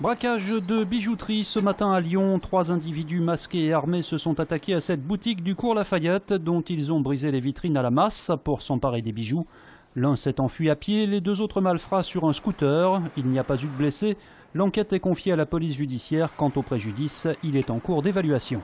Braquage de bijouterie ce matin à Lyon. Trois individus masqués et armés se sont attaqués à cette boutique du cours Lafayette dont ils ont brisé les vitrines à la masse pour s'emparer des bijoux. L'un s'est enfui à pied, les deux autres malfrats sur un scooter. Il n'y a pas eu de blessés. L'enquête est confiée à la police judiciaire. Quant au préjudice, il est en cours d'évaluation.